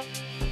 you.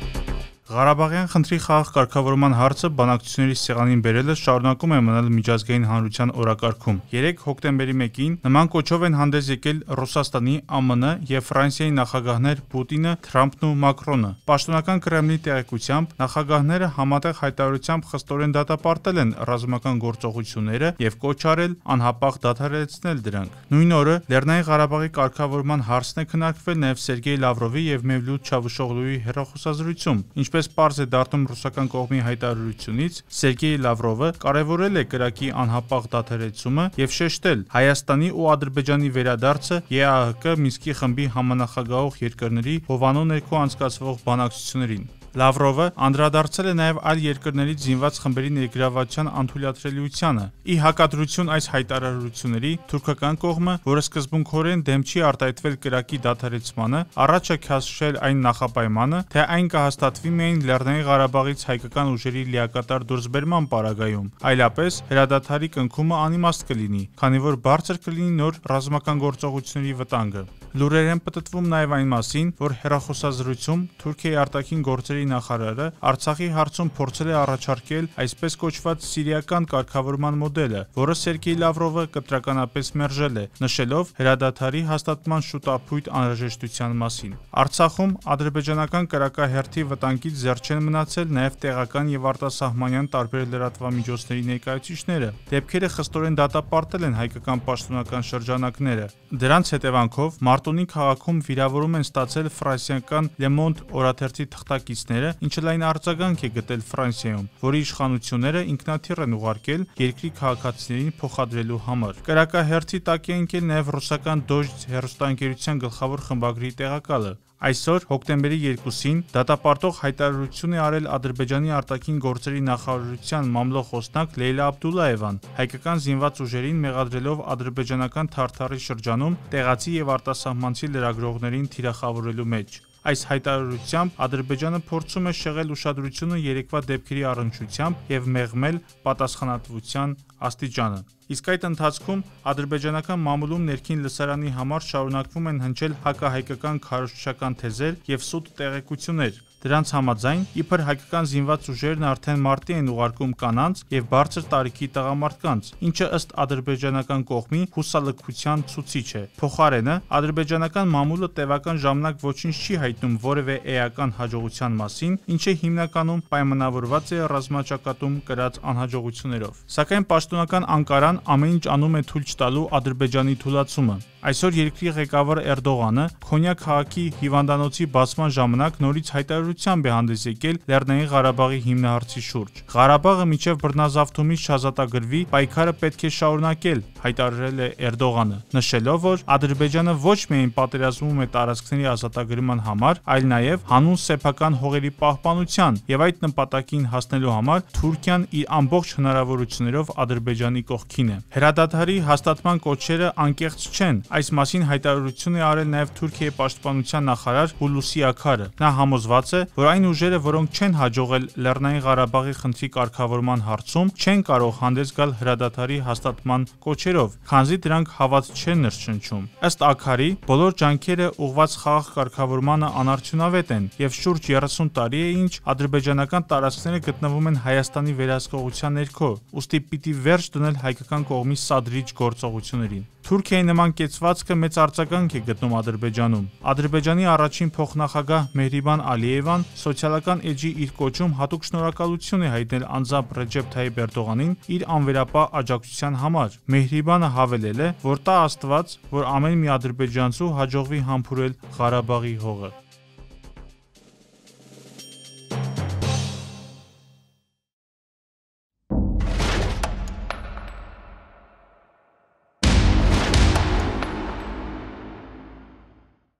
Ղարաբաղյան խնդրի խաղաղ կարգավորման հարցը բանակցությունների սեղանին բերելը շարունակում է մնալ միջազգային հանրության օրակարգում։ 3 հոկտեմբերի 1-ին նման կոչով են հանդես եկել Ռուսաստանի, ԱՄՆ եւ Ֆրանսիայի նախագահներ Պուտինը, Թրամփն ու Մակրոնը։ Պաշտոնական Կրեմլի տեղեկությամբ նախագահները համատեղ հայտարարությամբ խստորեն դատապարտել են ռազմական գործողությունները եւ կոչ արել անհապաղ դադարեցնել դրանք։ Նույն օրը Լեռնային Ղարաբաղի կարգավորման հարցն է քննարկվել նաեւ Սերգեյ Լավրովի եւ Մևլութ Չավուշօղլուի հերոխոսազրույցում, ինչ Ինչպես պարզ է դարձում ռուսական կողմի հայտարարությունից, Սերգեյ Լավրովը կարևորել է կրակի անհապաղ դադարեցումը եւ շեշտել Հայաստանի ու Ադրբեջանի վերադարձը ԵԱՀԿ Մինսկի խմբի համանախագահող երկրների Հովանո ներքո անցկացվող բանակցություններին։ Լավրովը անդրադարձել է նաև այլ երկրներից զինված խմբերի ներգրավվածության անթույլատրելիությանը։ Ի հակադրություն այս հայտարարությունների թուրքական կողմը, որը սկզբունքորեն դեմ չի արտահայտվել կրակի դադարեցմանը, առաջ է քաշել այն նախապայմանը, թե այն կհաստատվի միայն Լեռնային Ղարաբաղից հայկական ուժերի լիակատար դուրսբերման պարագայում, այլապես հրադադարի կնքումը անիմաստ կլինի, քանի որ բարձր կլինի նոր ռազմական գործողությունների վտանգը։ Լուրեր են պատտվում նաև այն մասին, որ հերախոսազրույցում Թուրքիայի արտաքին գործերի նախարարը Արցախի հարցում փորձել է առաջարկել այսպես կոչված սիրիական կարգավորման մոդելը, որը Սերգեյ Լավրովը կտրականապես մերժել է, նշելով հրադադարի հաստատման շուտափույթ անհրաժեշտության մասին։ Արցախում ադրբեջանական կրակահերթի վտանգից զերծ չեն մնացել նաև տեղական եւ արտասահմանյան տարբեր լրատվամիջոցների ներկայացուցիչները։ Դեպքերը խստորեն դատապարտել են հայկական պաշտոնական շրջանակները։ Դրանց հետևանքով մարտ Մարտունի քաղաքում վիրավորում են ստացել ֆրանսիական Le Monde օրաթերթի թղթակիցները, ինչը լայն արձագանք է գտել Ֆրանսիայում, որի իշխանությունները ինքնաթիռ են ուղարկել երկրի քաղաքացիներին փոխադրելու համար։ Կրակահերթի տակ է ընկել նաև ռուսական Doge հերոստանգերության գլխավոր խմբագրի տեղակալը։ Այսօր հոկտեմբերի 2-ին դատապարտող հայտարարություն է արել Ադրբեջանի արտաքին գործերի նախարարության մամլոխոսնակ Լեյլա Աբդուլլաևան, հայկական զինված ուժերին մեղադրելով ադրբեջանական Թարթարի շրջանում տեղացի եւ արտասահմանցի լրագրողներին թիրախավորելու մեջ։ Այս հայտարարությամբ Ադրբեջանը փորձում է շեղել ուշադրությունը երեկվա դեպքերի առնչությամբ եւ մեղմել պատասխանատվության աստիճանը։ Իսկ այդ ընթացքում ադրբեջանական մամուլում ներքին լսարանի համար շարունակվում են հնչել հակահայկական քարոզչական թեզեր եւ սուտ տեղեկություններ։ Դրանց համաձայն, իբր հայկական զինված ուժերն արդեն մարտի են ուղարկում կանանց եւ բարձր տարիքի տղամարդկանց, ինչը ըստ ադրբեջանական կողմի հուսալքության ցուցիչ է։ Փոխարենը, ադրբեջանական մամուլը տևական ժամանակ ոչինչ չի հայտնում որևէ էական հաջողության մասին, ինչը հիմնականում պայմանավորված է ռազմաճակատում կրած անհաջողություններով։ Սակայն պաշտոնական Անկարան Ադրբեջան ամեն ինչ անում է թույլ չտալու Ադրբեջանի թուլացումը։ Այսօր երկրի ղեկավար Էրդողանը Խոնյա քաղաքի հիվանդանոցի բացման ժամանակ նորից հայտարարությամբ է հանդես եկել Լեռնային Ղարաբաղի հիմնահարցի շուրջ։ Ղարաբաղը միջև բռնազավթումից չազատագրվի, պայքարը պետք է շարունակել, հայտարարել է Էրդողանը, նշելով, որ Ադրբեջանը ոչ միայն պատերազմում է տարածքների ազատագրման համար, այլ նաև հանուն սեփական հողերի պահպանության եւ այդ նպատակին հասնելու համար Թուրքիան իր ամբողջ հնարավորություններով Ադրբեջանի կողքին առաջինն է։ Հրադադարի հաստատման կոչերը անկեղծ չեն։ Այս մասին հայտարարություն է արել նաև Թուրքիայի պաշտպանության նախարար Հուլուսի Աքարը։ Նա համոզված է, որ այն ուժերը, որոնք չեն հաջողել Լեռնային Ղարաբաղի խնդրի կարգավորման հարցում, չեն կարող հանդես գալ հրադադարի հաստատման կոչերով, քանզի դրանք հավատ չեն նշնչում։ Ըստ Աքարի, բոլոր ջանքերը ուղված խաղ կարգավորմանը անարդյունավետ են եւ շուրջ 30 տարի է ինչ ադրբեջանական տարածքները գտնվում են Հայաստանի վերահսկողության ներքո։ Ոստի պիտի վերջ դնել հայկական ադրբեջանական կողմի սադրիչ գործողություններին։ Թուրքիայի նման կեցվածքը մեծ արձագանք է գտնում Ադրբեջանում։ Ադրբեջանի առաջին փոխնախագահ Մեհրիբան Ալիևան սոցիալական էջի իր կոչում հատուկ շնորհակալություն է հայտնել անձամբ Ռեջեփ Թայիպ Էրդողանին իր անվերապահ աջակցության համար։ Մեհրիբանը հավելել է, որ տա Աստված, որ ամեն մի ադրբեջանցու հաջողվի համբուրել Ղարաբաղի հողը։